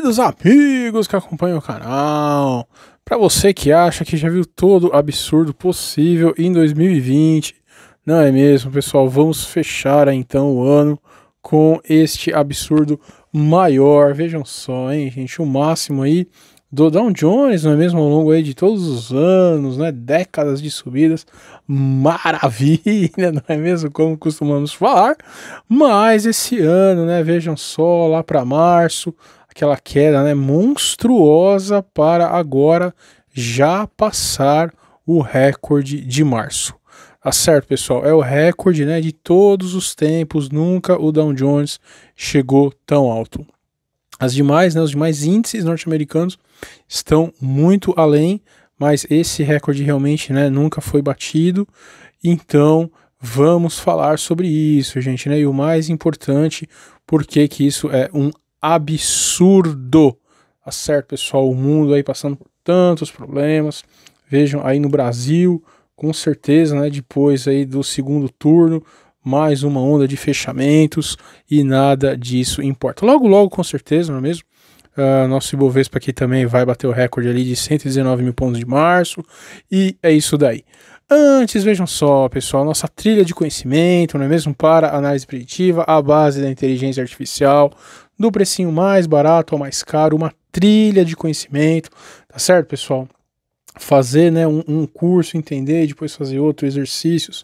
queridos amigos que acompanham o canal, para você que acha que já viu todo absurdo possível em 2020, não é mesmo, pessoal? Vamos fechar então o ano com este absurdo maior. Vejam só, hein, gente, o máximo aí do Dow Jones, não é mesmo? Ao longo aí de todos os anos, né? Décadas de subidas, maravilha, não é mesmo? Como costumamos falar. Mas esse ano, né? Vejam só, lá para março, aquela queda né, monstruosa para agora já passar o recorde de março. Tá certo, pessoal? É o recorde né, de todos os tempos. Nunca o Dow Jones chegou tão alto. As demais, né, os demais índices norte-americanos estão muito além, mas esse recorde realmente né, nunca foi batido. Então, vamos falar sobre isso, gente. Né? E o mais importante, por que, que isso é um absurdo. Tá certo, pessoal? O mundo aí passando por tantos problemas. Vejam aí no Brasil, com certeza, né? Depois aí do segundo turno, mais uma onda de fechamentos e nada disso importa. Logo, logo, com certeza, não é mesmo? Uh, nosso Ibovespa aqui também vai bater o recorde ali de 119 mil pontos de março. E é isso daí. Antes, vejam só, pessoal, nossa trilha de conhecimento, não é mesmo? Para análise preditiva, a base da inteligência artificial, do precinho mais barato ao mais caro, uma trilha de conhecimento, tá certo, pessoal? Fazer né, um, um curso, entender, depois fazer outros exercícios.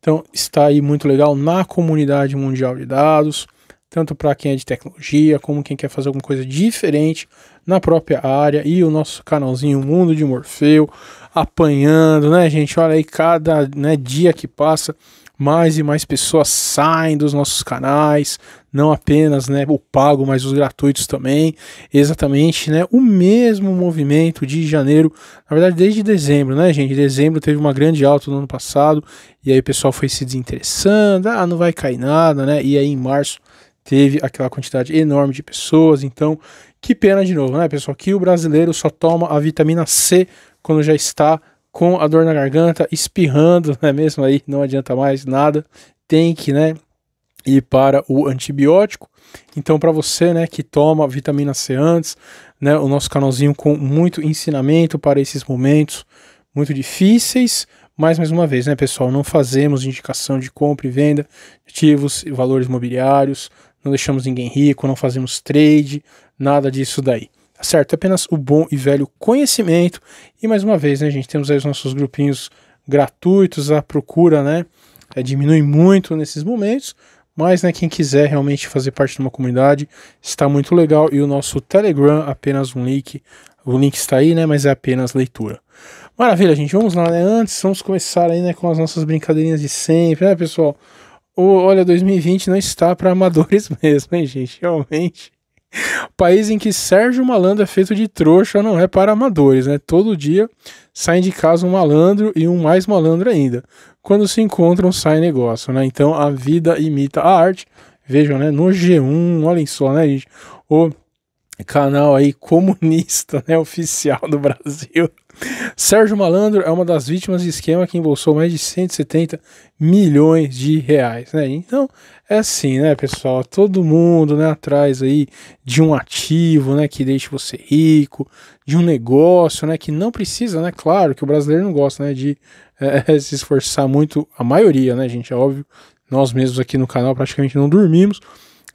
Então, está aí muito legal na comunidade mundial de dados, tanto para quem é de tecnologia, como quem quer fazer alguma coisa diferente na própria área e o nosso canalzinho Mundo de Morfeu apanhando, né, gente? Olha aí, cada né, dia que passa, mais e mais pessoas saem dos nossos canais, não apenas né, o pago, mas os gratuitos também. Exatamente, né? O mesmo movimento de janeiro, na verdade, desde dezembro, né, gente? Dezembro teve uma grande alta no ano passado, e aí o pessoal foi se desinteressando, ah, não vai cair nada, né? E aí em março teve aquela quantidade enorme de pessoas, então que pena de novo, né, pessoal? Que o brasileiro só toma a vitamina C quando já está com a dor na garganta, espirrando, não é mesmo? Aí não adianta mais nada. Tem que, né, e para o antibiótico. Então, para você né, que toma vitamina C antes, né, o nosso canalzinho com muito ensinamento para esses momentos muito difíceis. Mas, mais uma vez, né, pessoal, não fazemos indicação de compra e venda de ativos e valores imobiliários, não deixamos ninguém rico, não fazemos trade, nada disso daí. Tá certo? Apenas o bom e velho conhecimento. E, mais uma vez, né, gente, temos aí os nossos grupinhos gratuitos, a procura, né, é, diminui muito nesses momentos mas, né, quem quiser realmente fazer parte de uma comunidade, está muito legal. E o nosso Telegram, apenas um link. O link está aí, né, mas é apenas leitura. Maravilha, gente. Vamos lá, né? Antes, vamos começar aí, né, com as nossas brincadeirinhas de sempre, né, pessoal? O, olha, 2020 não está para amadores mesmo, hein, gente? Realmente. País em que Sérgio Malandro é feito de trouxa não é para amadores, né? Todo dia saem de casa um malandro e um mais malandro ainda. Quando se encontram, sai negócio, né? Então a vida imita a arte. Vejam, né? No G1, olhem só, né, gente? O canal aí comunista, né, oficial do Brasil. Sérgio Malandro é uma das vítimas de esquema que embolsou mais de 170 milhões de reais, né? Então, é assim, né, pessoal? Todo mundo, né, atrás aí de um ativo, né, que deixe você rico, de um negócio, né, que não precisa, né? Claro que o brasileiro não gosta, né, de é, se esforçar muito, a maioria, né, gente? É óbvio, nós mesmos aqui no canal praticamente não dormimos,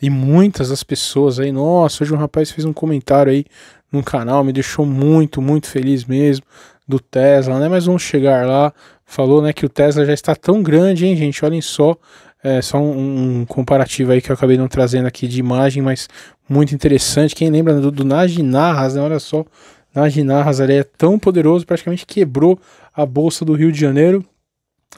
e muitas das pessoas aí, nossa, hoje um rapaz fez um comentário aí no canal, me deixou muito, muito feliz mesmo do Tesla, né? Mas vamos chegar lá. Falou, né, que o Tesla já está tão grande, hein, gente? Olhem só, é só um, um comparativo aí que eu acabei não trazendo aqui de imagem, mas muito interessante. Quem lembra do, do Arras né? Olha só, Najinarras ali é tão poderoso, praticamente quebrou a bolsa do Rio de Janeiro,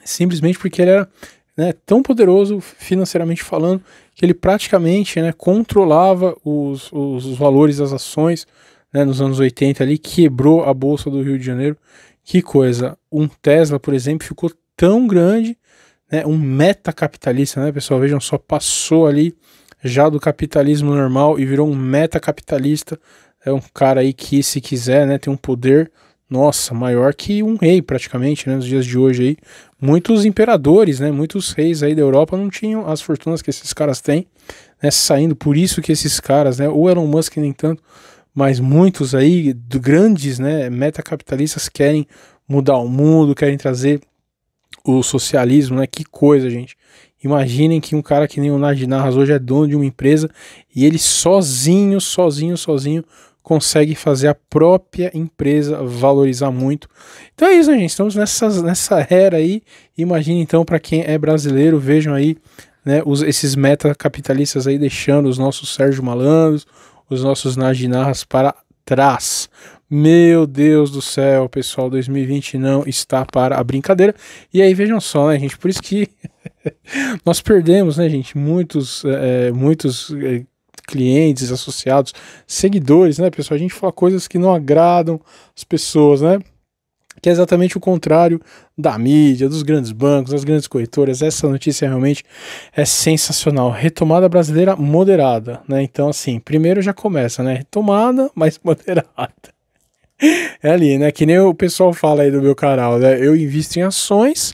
simplesmente porque ele era né, tão poderoso financeiramente falando que ele praticamente né, controlava os, os, os valores das ações né, nos anos 80 ali, quebrou a Bolsa do Rio de Janeiro. Que coisa! Um Tesla, por exemplo, ficou tão grande, né, um metacapitalista, né, pessoal? Vejam só, passou ali já do capitalismo normal e virou um metacapitalista. É um cara aí que, se quiser, né, tem um poder nossa, maior que um rei praticamente, né, nos dias de hoje aí. Muitos imperadores, né, muitos reis aí da Europa não tinham as fortunas que esses caras têm, né, saindo por isso que esses caras, né, ou Elon Musk nem tanto, mas muitos aí grandes, né, metacapitalistas querem mudar o mundo, querem trazer o socialismo, né? Que coisa, gente. Imaginem que um cara que nem o Najinarras hoje é dono de uma empresa e ele sozinho, sozinho, sozinho consegue fazer a própria empresa valorizar muito. Então é isso, né, gente. Estamos nessa nessa era aí. Imagina então para quem é brasileiro, vejam aí né, os, esses meta-capitalistas aí deixando os nossos Sérgio Malandros, os nossos Naginarras para trás. Meu Deus do céu, pessoal, 2020 não está para a brincadeira. E aí vejam só, né, gente? Por isso que nós perdemos, né, gente? Muitos, é, é muitos é, clientes, associados, seguidores, né, pessoal? A gente fala coisas que não agradam as pessoas, né? Que é exatamente o contrário da mídia, dos grandes bancos, das grandes corretoras. Essa notícia realmente é sensacional. Retomada brasileira moderada, né? Então, assim, primeiro já começa, né? Retomada, mas moderada. É ali, né? Que nem o pessoal fala aí do meu canal, né? Eu invisto em ações,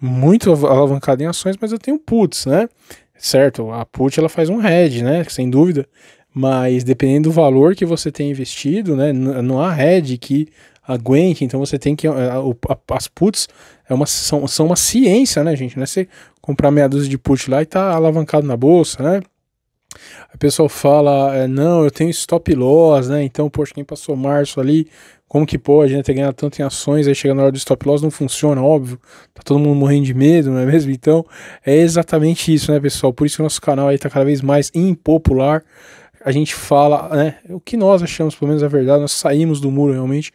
muito alavancado em ações, mas eu tenho puts, né? Certo, a put ela faz um red né? Sem dúvida. Mas dependendo do valor que você tem investido, né? Não há red que aguente, então você tem que. As puts é uma, são, são uma ciência, né, gente? Não é você comprar meia dúzia de put lá e tá alavancado na bolsa, né? A pessoa fala, é, não, eu tenho stop loss, né? Então, poxa, quem passou março ali como que pode, né? Ter ganhado tanto em ações, aí chegando na hora do stop loss, não funciona, óbvio. Tá todo mundo morrendo de medo, não é mesmo? Então, é exatamente isso, né, pessoal? Por isso que o nosso canal aí tá cada vez mais impopular a gente fala, né, o que nós achamos, pelo menos a verdade, nós saímos do muro realmente,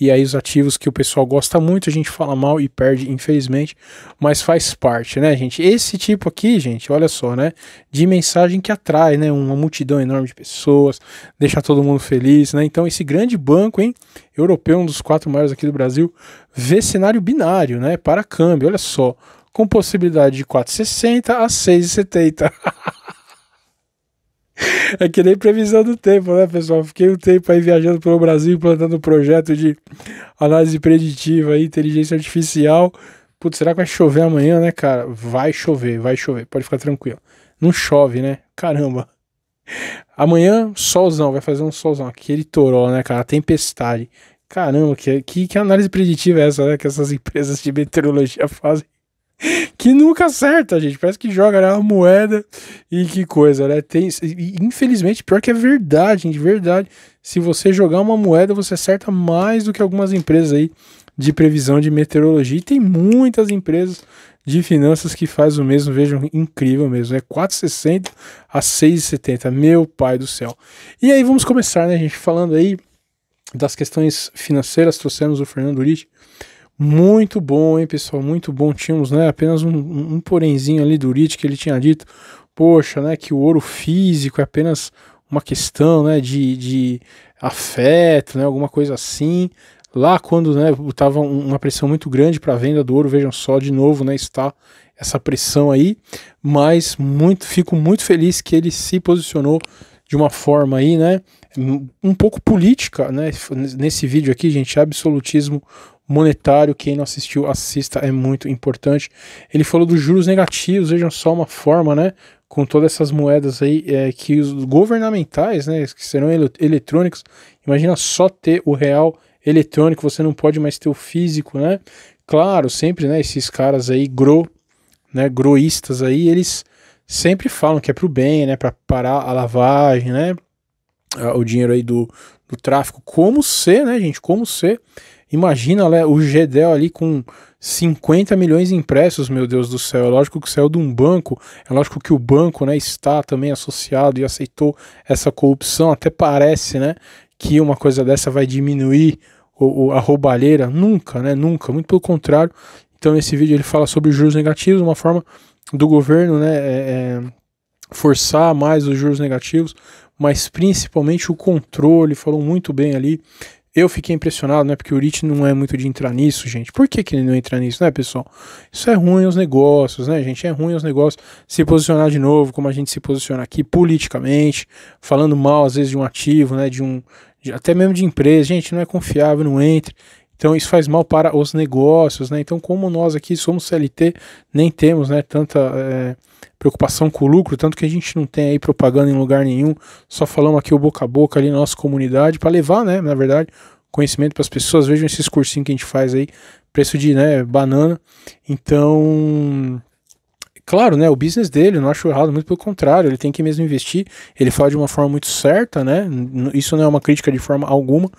e aí os ativos que o pessoal gosta muito, a gente fala mal e perde, infelizmente, mas faz parte, né, gente? Esse tipo aqui, gente, olha só, né, de mensagem que atrai, né, uma multidão enorme de pessoas, deixa todo mundo feliz, né? Então esse grande banco, hein, europeu, um dos quatro maiores aqui do Brasil, vê cenário binário, né, para câmbio, olha só, com possibilidade de 4,60 a 6,70. É que nem previsão do tempo, né, pessoal? Fiquei um tempo aí viajando pelo Brasil, implantando um projeto de análise preditiva e inteligência artificial. Putz, será que vai chover amanhã, né, cara? Vai chover, vai chover, pode ficar tranquilo. Não chove, né? Caramba. Amanhã, solzão, vai fazer um solzão. Aquele toró, né, cara? Tempestade. Caramba, que, que, que análise preditiva é essa, né? Que essas empresas de meteorologia fazem que nunca acerta, gente. Parece que joga né, uma moeda e que coisa, né? Tem, infelizmente, pior que é verdade, gente, verdade. Se você jogar uma moeda, você acerta mais do que algumas empresas aí de previsão de meteorologia. E tem muitas empresas de finanças que faz o mesmo, vejam, incrível mesmo. É 4,60 a 6,70. Meu pai do céu. E aí vamos começar, né, gente, falando aí das questões financeiras. Trouxemos o Fernando Urich muito bom, hein, pessoal? Muito bom. Tínhamos né, apenas um, um porenzinho ali do Rich que ele tinha dito, poxa, né, que o ouro físico é apenas uma questão né, de, de afeto, né, alguma coisa assim. Lá quando né, estava uma pressão muito grande para a venda do ouro, vejam só, de novo né, está essa pressão aí, mas muito, fico muito feliz que ele se posicionou de uma forma aí, né, um pouco política, né? Nesse vídeo aqui, gente, absolutismo monetário. Quem não assistiu, assista, é muito importante. Ele falou dos juros negativos, vejam só uma forma, né? Com todas essas moedas aí, é, que os governamentais, né? Que serão el eletrônicos. Imagina só ter o real eletrônico, você não pode mais ter o físico, né? Claro, sempre, né? Esses caras aí, gro, né? Groístas aí, eles sempre falam que é para o bem, né? Para parar a lavagem, né? o dinheiro aí do, do tráfico. Como ser, né, gente? Como ser? Imagina né, o Gedel ali com 50 milhões impressos, meu Deus do céu. É lógico que saiu de um banco, é lógico que o banco né, está também associado e aceitou essa corrupção. Até parece né, que uma coisa dessa vai diminuir o, o, a roubalheira. Nunca, né? Nunca. Muito pelo contrário. Então, esse vídeo ele fala sobre juros negativos, uma forma do governo né, é, é, forçar mais os juros negativos mas principalmente o controle, falou muito bem ali. Eu fiquei impressionado, né? Porque o Rich não é muito de entrar nisso, gente. Por que, que ele não entra nisso, né, pessoal? Isso é ruim os negócios, né, gente? É ruim os negócios se posicionar de novo, como a gente se posiciona aqui politicamente, falando mal às vezes de um ativo, né? De um. De, até mesmo de empresa, gente, não é confiável, não entre. Então isso faz mal para os negócios, né? Então como nós aqui somos CLT, nem temos, né, tanta é, preocupação com o lucro, tanto que a gente não tem aí propaganda em lugar nenhum, só falamos aqui o boca a boca ali na nossa comunidade para levar, né, na verdade, conhecimento para as pessoas. Vejam esses cursinhos que a gente faz aí, preço de, né, banana. Então, claro, né, o business dele, não acho errado, muito pelo contrário, ele tem que mesmo investir, ele fala de uma forma muito certa, né, isso não é uma crítica de forma alguma,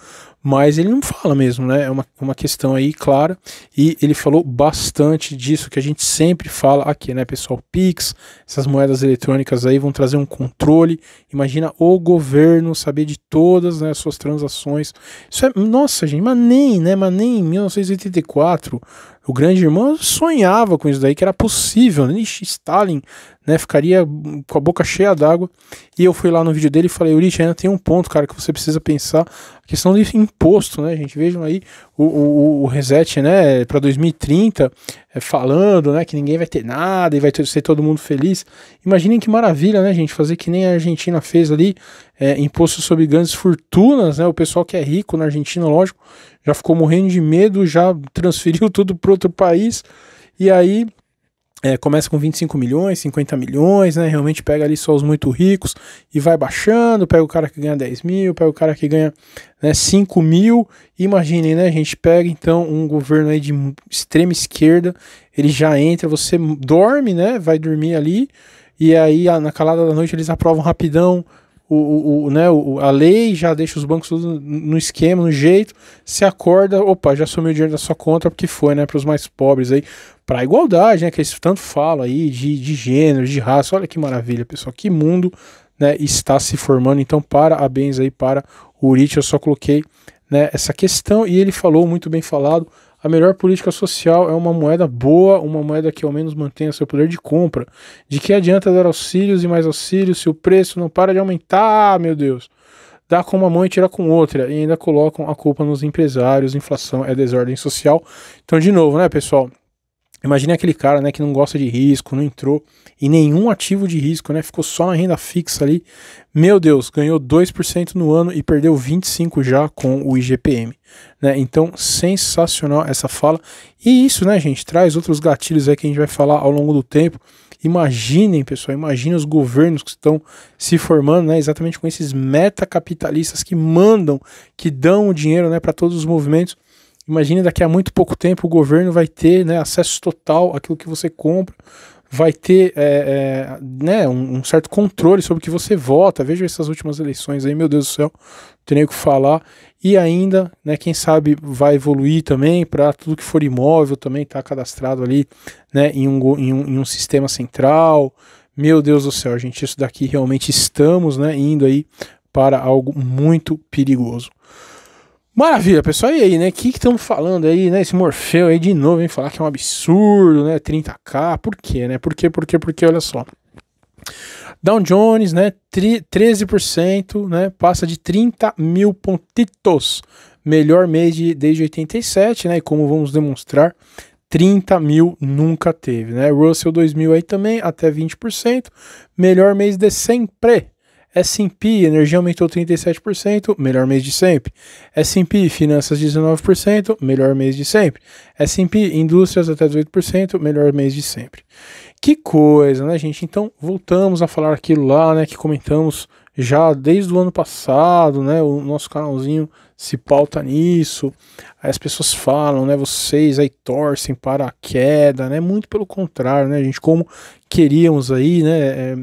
mas ele não fala mesmo, né? É uma, uma questão aí clara e ele falou bastante disso que a gente sempre fala aqui, né, pessoal? Pix, essas moedas eletrônicas aí vão trazer um controle. Imagina o governo saber de todas né, as suas transações. Isso é, nossa, gente, mas nem, né? Mas nem em 1984 o grande irmão sonhava com isso daí, que era possível. Né? Stalin né? Ficaria com a boca cheia d'água. E eu fui lá no vídeo dele e falei, Uri, ainda tem um ponto, cara, que você precisa pensar. A questão de imposto, né, gente? Vejam aí o, o, o reset, né, para 2030, é, falando, né, que ninguém vai ter nada e vai ter, ser todo mundo feliz. Imaginem que maravilha, né, gente? Fazer que nem a Argentina fez ali, é, imposto sobre grandes fortunas, né? O pessoal que é rico na Argentina, lógico, já ficou morrendo de medo, já transferiu tudo para outro país. E aí é, começa com 25 milhões, 50 milhões, né? Realmente pega ali só os muito ricos e vai baixando. Pega o cara que ganha 10 mil, pega o cara que ganha né, 5 mil. Imaginem, né? A gente pega então um governo aí de extrema esquerda, ele já entra, você dorme, né? Vai dormir ali. E aí, ah, na calada da noite, eles aprovam rapidão o, o, o né, o, a lei já deixa os bancos tudo no esquema, no jeito. Se acorda, opa, já sumiu o dinheiro da sua conta, porque foi, né, para os mais pobres aí, para a igualdade, né, que eles tanto falam aí de, de gênero, de raça. Olha que maravilha, pessoal, que mundo, né, está se formando. Então, parabéns aí para o Urit. eu só coloquei, né, essa questão e ele falou muito bem falado a melhor política social é uma moeda boa, uma moeda que ao menos mantenha seu poder de compra. De que adianta dar auxílios e mais auxílios se o preço não para de aumentar, ah, meu Deus? Dá com uma mão e tira com outra, e ainda colocam a culpa nos empresários, inflação é desordem social. Então, de novo, né, pessoal? Imagine aquele cara, né, que não gosta de risco, não entrou em nenhum ativo de risco, né, ficou só na renda fixa ali. Meu Deus, ganhou 2% no ano e perdeu 25 já com o IGPM, né? Então, sensacional essa fala. E isso, né, gente, traz outros gatilhos aí que a gente vai falar ao longo do tempo. Imaginem, pessoal, imaginem os governos que estão se formando, né, exatamente com esses meta capitalistas que mandam, que dão o dinheiro, né, para todos os movimentos Imagine daqui a muito pouco tempo o governo vai ter né, acesso total àquilo que você compra, vai ter é, é, né, um, um, certo controle sobre o que você vota. Veja essas últimas eleições aí, meu Deus do céu, não tem o que falar. E ainda, né, quem sabe vai evoluir também para tudo que for imóvel também estar tá cadastrado ali né, em, um, em, um, em um sistema central. Meu Deus do céu, gente, isso daqui realmente estamos né, indo aí para algo muito perigoso. Maravilha, pessoal. E aí, né? O que estamos falando aí, né? Esse Morfeu aí de novo, hein? Falar que é um absurdo, né? 30k. Por quê, né? Por quê, por quê, por quê? Olha só. Dow Jones, né? 13%, né? Passa de 30 mil pontitos. Melhor mês de, desde 87, né? E como vamos demonstrar, 30 mil nunca teve, né? Russell 2000 aí também, até 20%. Melhor mês de sempre, S&P, energia aumentou 37%, melhor mês de sempre. S&P, finanças 19%, melhor mês de sempre. S&P, indústrias até 18%, melhor mês de sempre. Que coisa, né, gente? Então, voltamos a falar aquilo lá, né, que comentamos já desde o ano passado, né? O nosso canalzinho se pauta nisso. Aí as pessoas falam, né? Vocês aí torcem para a queda, né? Muito pelo contrário, né, gente? Como queríamos aí, né? É,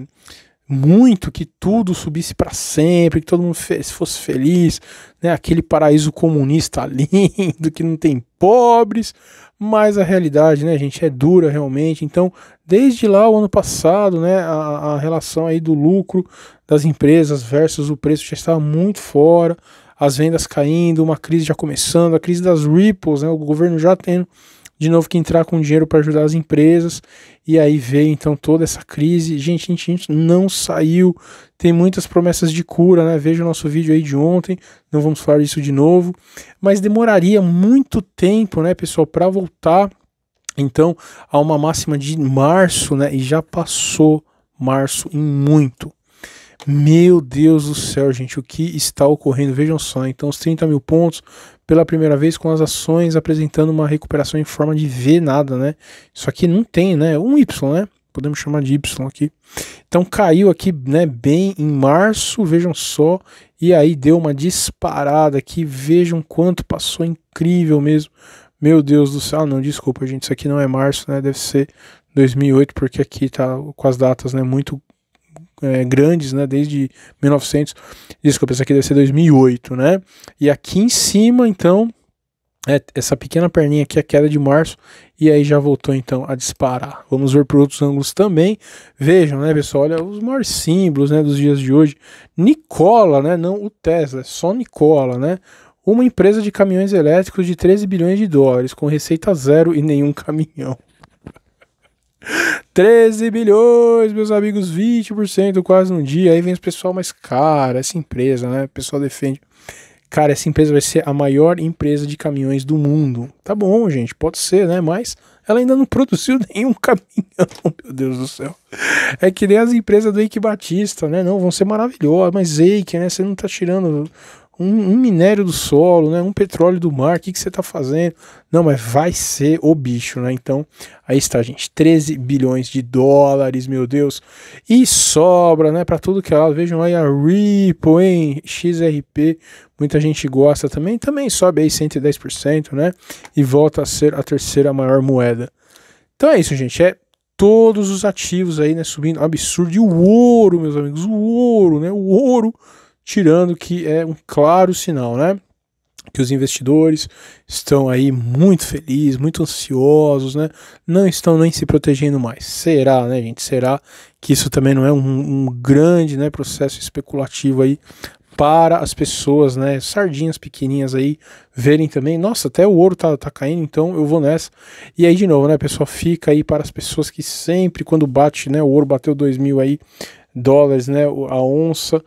muito que tudo subisse para sempre, que todo mundo fosse feliz, né? Aquele paraíso comunista lindo que não tem pobres, mas a realidade, né, gente, é dura realmente. Então, desde lá o ano passado, né, a, a relação aí do lucro das empresas versus o preço já estava muito fora, as vendas caindo, uma crise já começando, a crise das ripples, né? O governo já tendo de novo que entrar com dinheiro para ajudar as empresas. E aí veio então toda essa crise. Gente, gente, gente, não saiu. Tem muitas promessas de cura, né? Veja o nosso vídeo aí de ontem, não vamos falar disso de novo. Mas demoraria muito tempo, né, pessoal, para voltar então a uma máxima de março, né? E já passou março em muito meu Deus do céu, gente, o que está ocorrendo? Vejam só, então os 30 mil pontos pela primeira vez com as ações apresentando uma recuperação em forma de V nada, né? Isso aqui não tem, né? Um Y, né? Podemos chamar de Y aqui. Então caiu aqui, né, bem em março, vejam só, e aí deu uma disparada aqui, vejam quanto passou, incrível mesmo. Meu Deus do céu, ah, não, desculpa, gente, isso aqui não é março, né? Deve ser 2008, porque aqui tá com as datas, né, muito é, grandes, né, desde 1900, desculpa, essa aqui deve ser 2008, né, e aqui em cima, então, é, essa pequena perninha aqui, a queda de março, e aí já voltou então a disparar. Vamos ver por outros ângulos também. Vejam, né, pessoal, olha os maiores símbolos, né, dos dias de hoje. Nicola, né, não o Tesla, é só Nicola, né, uma empresa de caminhões elétricos de 13 bilhões de dólares, com receita zero e nenhum caminhão. 13 bilhões, meus amigos, 20% quase num dia. Aí vem o pessoal, mas cara, essa empresa, né? O pessoal defende. Cara, essa empresa vai ser a maior empresa de caminhões do mundo. Tá bom, gente, pode ser, né? Mas ela ainda não produziu nenhum caminhão, meu Deus do céu. É que nem as empresas do Eike Batista, né? Não, vão ser maravilhosas, mas Eike, né? Você não tá tirando um, um, minério do solo, né? um petróleo do mar, o que, que você está fazendo? Não, mas vai ser o bicho, né? Então, aí está, gente, 13 bilhões de dólares, meu Deus. E sobra, né, para tudo que ela. É Vejam aí a Ripple, hein? XRP, muita gente gosta também. Também sobe aí 110%, né? E volta a ser a terceira maior moeda. Então é isso, gente. É todos os ativos aí, né, subindo absurdo. E o ouro, meus amigos, o ouro, né? O ouro tirando que é um claro sinal, né? Que os investidores estão aí muito felizes, muito ansiosos, né? Não estão nem se protegendo mais. Será, né, gente? Será que isso também não é um, um grande né, processo especulativo aí para as pessoas, né? Sardinhas pequenininhas aí verem também. Nossa, até o ouro tá, tá caindo, então eu vou nessa. E aí, de novo, né, pessoal? Fica aí para as pessoas que sempre, quando bate, né? O ouro bateu 2 mil aí dólares, né? A onça.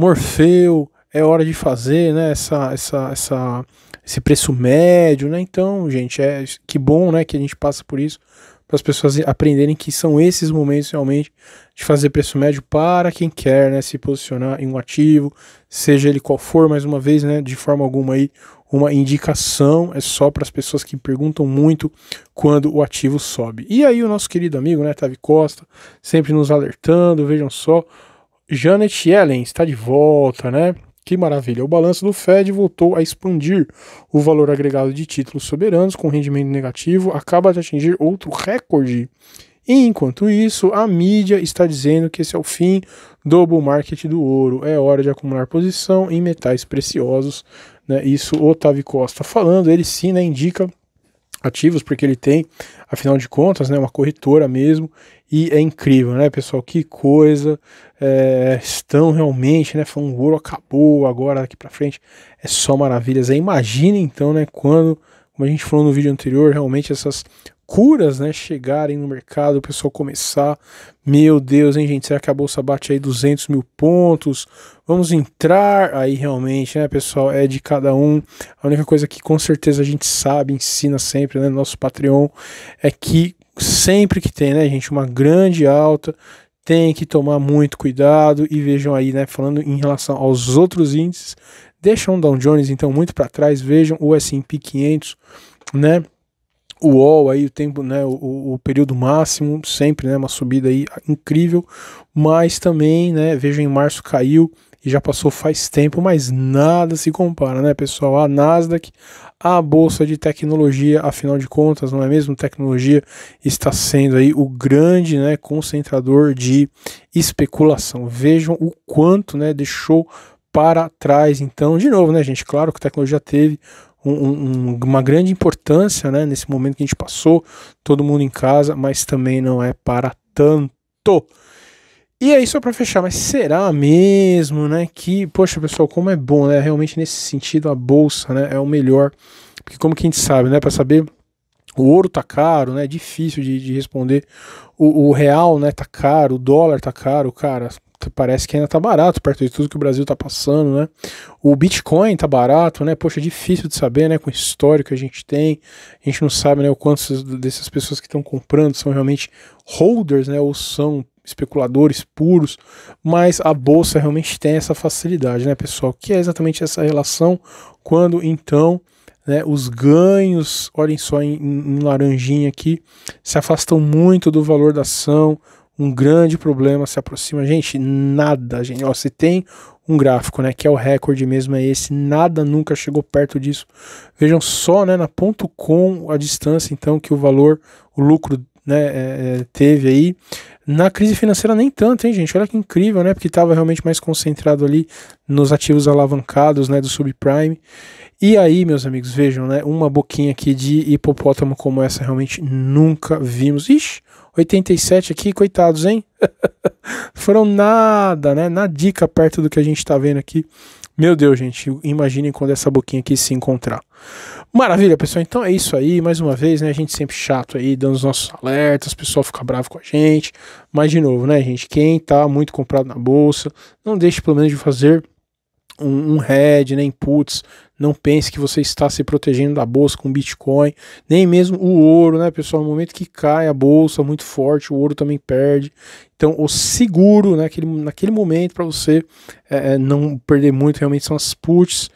Morfeu, é hora de fazer, né? Essa, essa, essa, esse preço médio, né? Então, gente, é que bom, né? Que a gente passa por isso para as pessoas aprenderem que são esses momentos realmente de fazer preço médio para quem quer, né? Se posicionar em um ativo, seja ele qual for, mais uma vez, né? De forma alguma aí uma indicação, é só para as pessoas que perguntam muito quando o ativo sobe. E aí o nosso querido amigo, né, Tavi Costa, sempre nos alertando, vejam só, Janet Yellen está de volta, né? Que maravilha! O balanço do Fed voltou a expandir. O valor agregado de títulos soberanos com rendimento negativo acaba de atingir outro recorde. E, enquanto isso, a mídia está dizendo que esse é o fim do bull market do ouro. É hora de acumular posição em metais preciosos. Né? Isso o Otávio Costa falando, ele sim né, indica ativos, porque ele tem, afinal de contas, né, uma corretora mesmo, e é incrível, né, pessoal? Que coisa. É, estão realmente, né? Falando, o ouro acabou, agora daqui para frente é só maravilhas. É, imagina então, né, quando, como a gente falou no vídeo anterior, realmente essas curas, né, chegarem no mercado, o pessoal começar, meu Deus, hein, gente, será que a bolsa bate aí 200 mil pontos? Vamos entrar aí realmente, né, pessoal, é de cada um, a única coisa que com certeza a gente sabe, ensina sempre, né, nosso Patreon, é que sempre que tem, né, gente, uma grande alta, tem que tomar muito cuidado e vejam aí, né, falando em relação aos outros índices, deixam o Dow Jones então muito para trás, vejam o S&P 500, né? O UOL aí o tempo, né, o, o, período máximo, sempre, né, uma subida aí incrível, mas também, né, vejam em março caiu e já passou faz tempo, mas nada se compara, né, pessoal? A Nasdaq, a bolsa de tecnologia, afinal de contas, não é mesmo? Tecnologia está sendo aí o grande, né, concentrador de especulação. Vejam o quanto, né, deixou para trás. Então, de novo, né, gente? Claro que a tecnologia teve um, um, uma grande importância, né, nesse momento que a gente passou, todo mundo em casa, mas também não é para tanto. E aí, só para fechar, mas será mesmo, né? Que, poxa, pessoal, como é bom, né? Realmente nesse sentido a bolsa, né? É o melhor. Porque, como que a gente sabe, né? Para saber, o ouro tá caro, né? É difícil de, de responder. O, o, real, né? Tá caro, o dólar tá caro, cara. Parece que ainda tá barato perto de tudo que o Brasil tá passando, né? O Bitcoin tá barato, né? Poxa, é difícil de saber, né? Com o histórico que a gente tem, a gente não sabe, né? O quanto dessas pessoas que estão comprando são realmente holders, né? Ou são especuladores puros, mas a bolsa realmente tem essa facilidade, né, pessoal? Que é exatamente essa relação quando então né, os ganhos, olhem só em, em laranjinha aqui, se afastam muito do valor da ação, um grande problema se aproxima. Gente, nada, gente. Ó, se tem um gráfico, né, que é o recorde mesmo, é esse, nada nunca chegou perto disso. Vejam só, né, na ponto .com a distância, então, que o valor, o lucro, né, é, é teve aí. Na crise financeira nem tanto, hein, gente? Olha que incrível, né? Porque estava realmente mais concentrado ali nos ativos alavancados, né, do subprime. E aí, meus amigos, vejam, né, uma boquinha aqui de hipopótamo como essa realmente nunca vimos. Ixi, 87 aqui, coitados, hein? Foram nada, né? Na dica perto do que a gente está vendo aqui. Meu Deus, gente, imaginem quando essa boquinha aqui se encontrar. Maravilha, pessoal. Então é isso aí. Mais uma vez, né? A gente sempre chato aí, dando os nossos alertas, o pessoal fica bravo com a gente. Mas, de novo, né, gente? Quem tá muito comprado na bolsa, não deixe pelo menos de fazer um, um nem né, inputs. Não pense que você está se protegendo da bolsa com Bitcoin, nem mesmo o ouro, né, pessoal? No momento que cai a bolsa muito forte, o ouro também perde. Então, o seguro né, naquele, naquele momento para você é, é, não perder muito realmente são as puts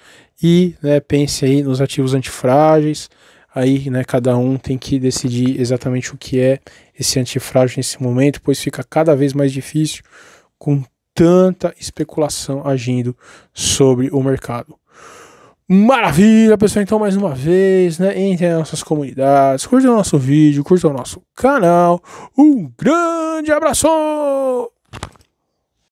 e né, pense aí nos ativos antifrágeis. Aí, né, cada um tem que decidir exatamente o que é esse antifrágil nesse momento, pois fica cada vez mais difícil com tanta especulação agindo sobre o mercado. Maravilha, pessoal. Então, mais uma vez, né? Entre as nossas comunidades, curta o nosso vídeo, curta o nosso canal. Um grande abraço!